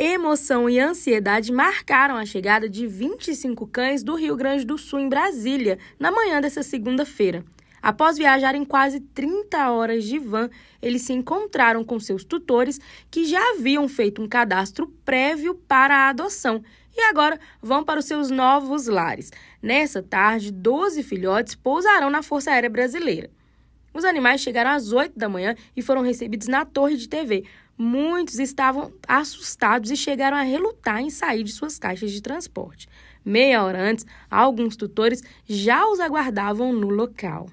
Emoção e ansiedade marcaram a chegada de 25 cães do Rio Grande do Sul em Brasília na manhã dessa segunda-feira. Após viajarem quase 30 horas de van, eles se encontraram com seus tutores que já haviam feito um cadastro prévio para a adoção e agora vão para os seus novos lares. Nessa tarde, 12 filhotes pousarão na Força Aérea Brasileira. Os animais chegaram às 8 da manhã e foram recebidos na torre de TV. Muitos estavam assustados e chegaram a relutar em sair de suas caixas de transporte. Meia hora antes, alguns tutores já os aguardavam no local.